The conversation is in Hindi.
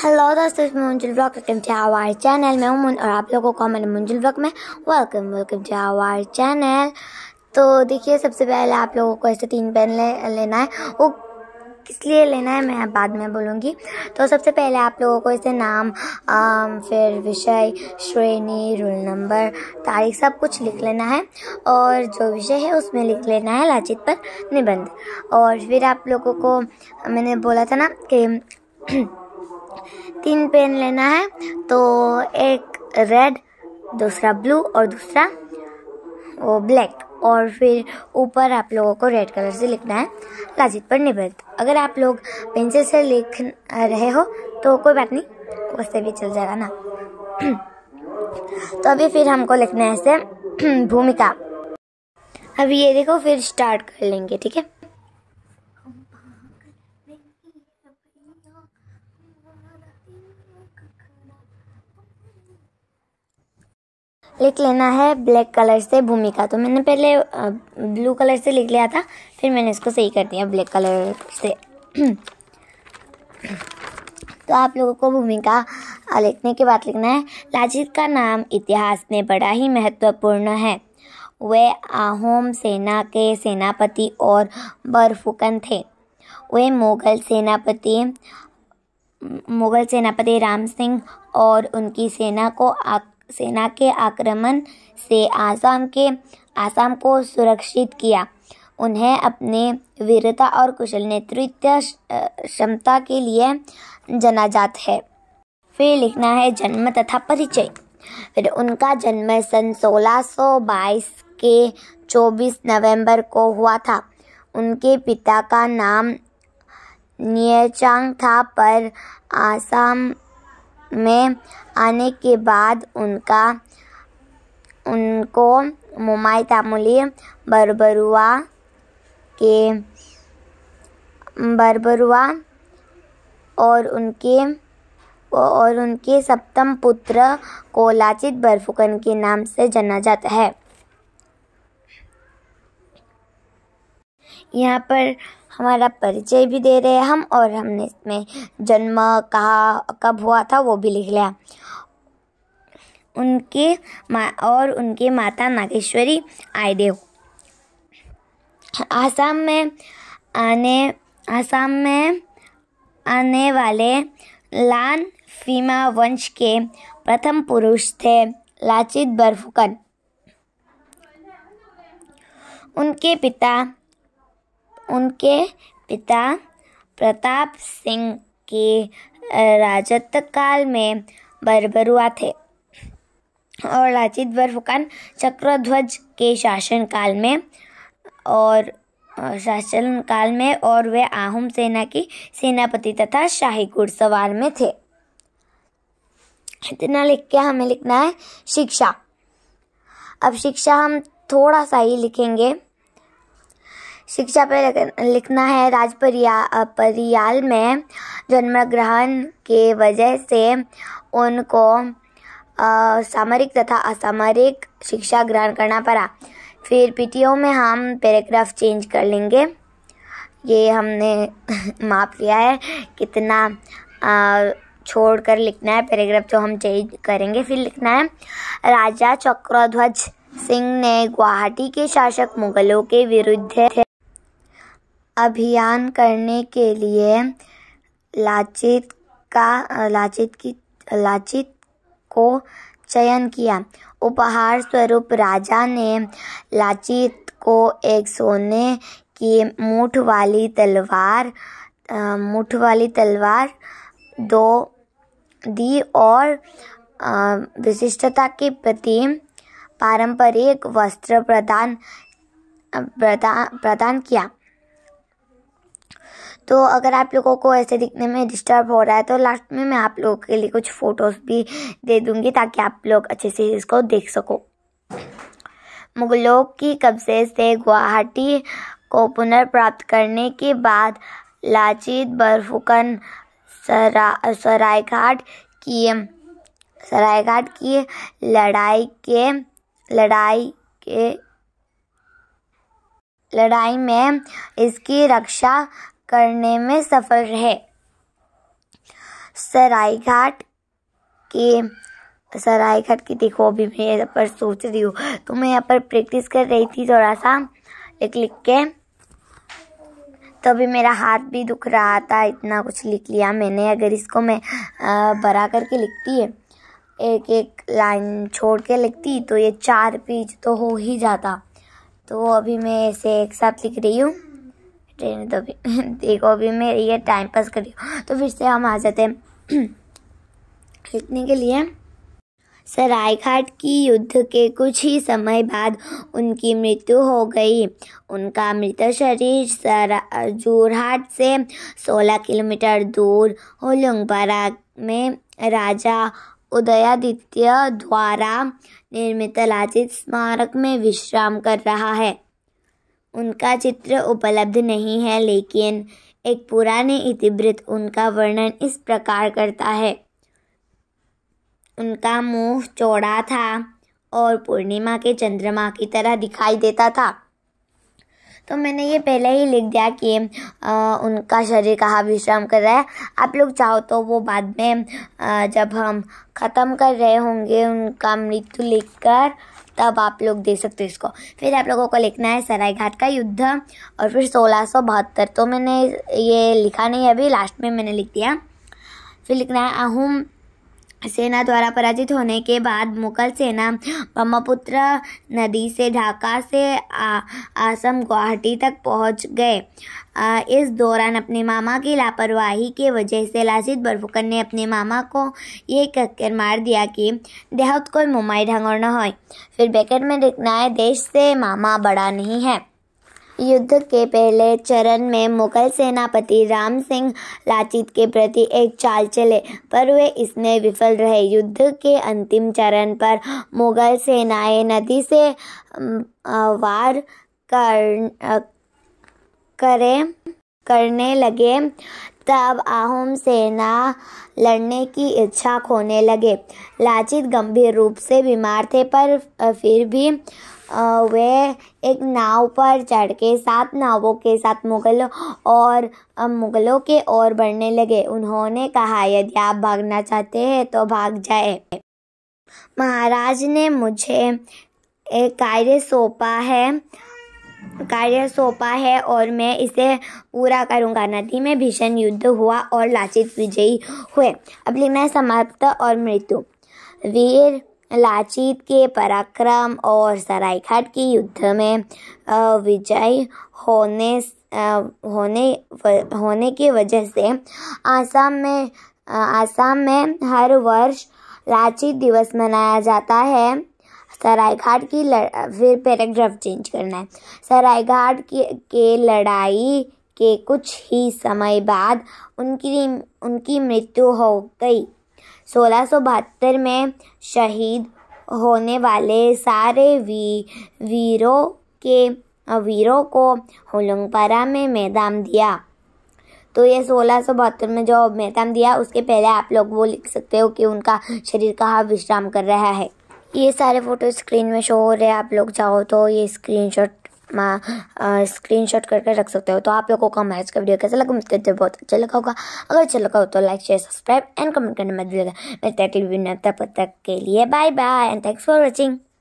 हेलो दोस्तों इसमें मुंजिल blog welcome to our channel मैं हूं और आप लोगों को हमारे मुंजिल ब्लॉक में welcome welcome to our channel तो देखिए सबसे पहले आप लोगों को ऐसे तीन पेन ले, लेना है वो किस लिए लेना है मैं बाद में बोलूँगी तो सबसे पहले आप लोगों को ऐसे नाम आ, फिर विषय श्रेणी रोल नंबर तारीख सब कुछ लिख लेना है और जो विषय है उसमें लिख लेना है लाचित पर निबंध और फिर आप लोगों को मैंने बोला था ना कि तीन पेन लेना है तो एक रेड दूसरा ब्लू और दूसरा वो ब्लैक और फिर ऊपर आप लोगों को रेड कलर से लिखना है लाजिद पर निबंध अगर आप लोग पेंसिल से लिख रहे हो तो कोई बात नहीं उससे भी चल जाएगा ना तो अभी फिर हमको लिखना है ऐसे भूमिका अभी ये देखो फिर स्टार्ट कर लेंगे ठीक है लिख लेना है ब्लैक कलर से भूमिका तो मैंने पहले ब्लू कलर से लिख लिया था फिर मैंने इसको सही कर दिया ब्लैक कलर से तो आप लोगों को भूमिका लिखने के बाद लिखना है लाजित का नाम इतिहास में बड़ा ही महत्वपूर्ण है वे आहोम सेना के सेनापति और बरफुकन थे वे मुगल सेनापति मुगल सेनापति राम सिंह और उनकी सेना को आक सेना के आक्रमण से आसाम के आसाम को सुरक्षित किया उन्हें अपने वीरता और कुशल नेतृत्व क्षमता के लिए जाना है फिर लिखना है जन्म तथा परिचय फिर उनका जन्म सन 1622 के 24 नवंबर को हुआ था उनके पिता का नाम नियचांग था पर आसाम में आने के बाद उनका उनको मुमाई तामुली बरबरुआ के बरबरुआ और उनके और उनके सप्तम पुत्र को लाचित बरफुकन के नाम से जाना जाता है यहाँ पर हमारा परिचय भी दे रहे हैं हम और हमने इसमें जन्म कहाँ कब हुआ था वो भी लिख लिया उनके मा और उनके माता नागेश्वरी देव आसाम में आने आसाम में आने वाले लान फीमा वंश के प्रथम पुरुष थे लाचित बरफुकन उनके पिता उनके पिता प्रताप सिंह के राजत्व काल में बरबरुआ थे और लाचित बरफुकान चक्रध्वज के शासन काल में और शासन काल में और वे आहुम सेना की सेनापति तथा शाही घुड़सवार में थे इतना लिख के हमें लिखना है शिक्षा अब शिक्षा हम थोड़ा सा ही लिखेंगे शिक्षा पर लिखना है राज परियाल में जन्म ग्रहण के वजह से उनको सामरिक तथा असामरिक शिक्षा ग्रहण करना पड़ा फिर पीटीओ में हम पैराग्राफ चेंज कर लेंगे ये हमने माप लिया है कितना छोड़ कर लिखना है पैराग्राफ जो हम चेंज करेंगे फिर लिखना है राजा चक्रध्वज सिंह ने गुवाहाटी के शासक मुगलों के विरुद्ध अभियान करने के लिए लाचित का लाचित की लाचित को चयन किया उपहार स्वरूप राजा ने लाचित को एक सोने की मूठ वाली तलवार मूठ वाली तलवार दो दी और विशिष्टता के प्रति पारंपरिक वस्त्र प्रदान प्रदान प्रदान किया तो अगर आप लोगों को ऐसे दिखने में डिस्टर्ब हो रहा है तो लास्ट में मैं आप लोगों के लिए कुछ फ़ोटोज़ भी दे दूँगी ताकि आप लोग अच्छे से इसको देख सको मुगलों की कब्जे से गुवाहाटी को पुनर्प्राप्त करने के बाद लाचित बरफुकन सरा सरायघाट की सरायघाट की लड़ाई के लड़ाई के लड़ाई में इसकी रक्षा करने में सफल रहे सरायघाट के सरायघाट की देखो अभी मैं यहाँ पर सोच रही हूँ तो मैं यहाँ पर प्रैक्टिस कर रही थी थोड़ा सा लिख लिख के तभी तो मेरा हाथ भी दुख रहा था इतना कुछ लिख लिया मैंने अगर इसको मैं भरा करके लिखती है एक एक लाइन छोड़ के लिखती तो ये चार पेज तो हो ही जाता तो अभी मैं ऐसे एक साथ लिख रही हूँ ट्रेन तो भी देखो भी मैं ये टाइम पास करियो तो फिर से हम आ जाते हैं लिखने के लिए सरायघाट की युद्ध के कुछ ही समय बाद उनकी मृत्यु हो गई उनका मृत शरीर सरा जोरहाट से 16 किलोमीटर दूर होलुंगपारा में राजा उदयादित्य द्वारा निर्मित लाचित स्मारक में विश्राम कर रहा है उनका चित्र उपलब्ध नहीं है लेकिन एक पुराने इतिवृत्त उनका वर्णन इस प्रकार करता है उनका मुंह चौड़ा था और पूर्णिमा के चंद्रमा की तरह दिखाई देता था तो मैंने ये पहले ही लिख दिया कि आ, उनका शरीर कहाँ विश्राम कर रहा है आप लोग चाहो तो वो बाद में आ, जब हम ख़त्म कर रहे होंगे उनका मृत्यु लिखकर तब आप लोग दे सकते हो इसको फिर आप लोगों को लिखना है सरायघाट का युद्ध और फिर सोलह तो मैंने ये लिखा नहीं अभी लास्ट में मैंने लिख दिया फिर लिखना है अहम सेना द्वारा पराजित होने के बाद मुगल सेना ब्रह्मपुत्र नदी से ढाका से आ, आसम गुवाहाटी तक पहुंच गए इस दौरान अपने मामा की लापरवाही की वजह से लाजित बरफुकन ने अपने मामा को ये कहकर मार दिया कि देहात कोई मुमाई और न हो फिर बैकेट में दिखना है देश से मामा बड़ा नहीं है युद्ध के पहले चरण में मुगल सेनापति राम सिंह लाचित के प्रति एक चाल चले पर वे इसमें विफल रहे युद्ध के अंतिम चरण पर मुगल सेनाएं नदी से वार कर करें करने लगे तब आहोम सेना लड़ने की इच्छा खोने लगे लाचित गंभीर रूप से बीमार थे पर फिर भी वे एक नाव पर चढ़ के सात नावों के साथ मुगलों और मुगलों के ओर बढ़ने लगे उन्होंने कहा यदि आप भागना चाहते हैं तो भाग जाए महाराज ने मुझे एक कार्य सौंपा है कार्य सौंपा है और मैं इसे पूरा करूंगा नदी में भीषण युद्ध हुआ और लाचित विजयी हुए अब लिखना है समाप्त और मृत्यु वीर लाचित के पराक्रम और सरायघाट के युद्ध में विजय होने होने होने की वजह से आसाम में आसाम में हर वर्ष लाचित दिवस मनाया जाता है सरायघाट की लड़ फिर पैराग्राफ चेंज करना है सरायघाट के, के लड़ाई के कुछ ही समय बाद उनकी उनकी मृत्यु हो गई सोलह में शहीद होने वाले सारे वी वीरों के वीरों को होलंगपारा में मैदान दिया तो ये सोलह सौ बहत्तर में जो मैदान दिया उसके पहले आप लोग वो लिख सकते हो कि उनका शरीर कहाँ विश्राम कर रहा है ये सारे फोटो स्क्रीन में शो हो रहे हैं आप लोग चाहो तो ये स्क्रीनशॉट स्क्रीन शॉट करके रख सकते हो तो आप लोगों का मैच का वीडियो कैसा लगा मुझे कहते बहुत अच्छा लगा होगा अगर अच्छा लगा हो तो like share subscribe and comment करना मत भूलिएगा मैं तक के लिए bye bye and thanks for watching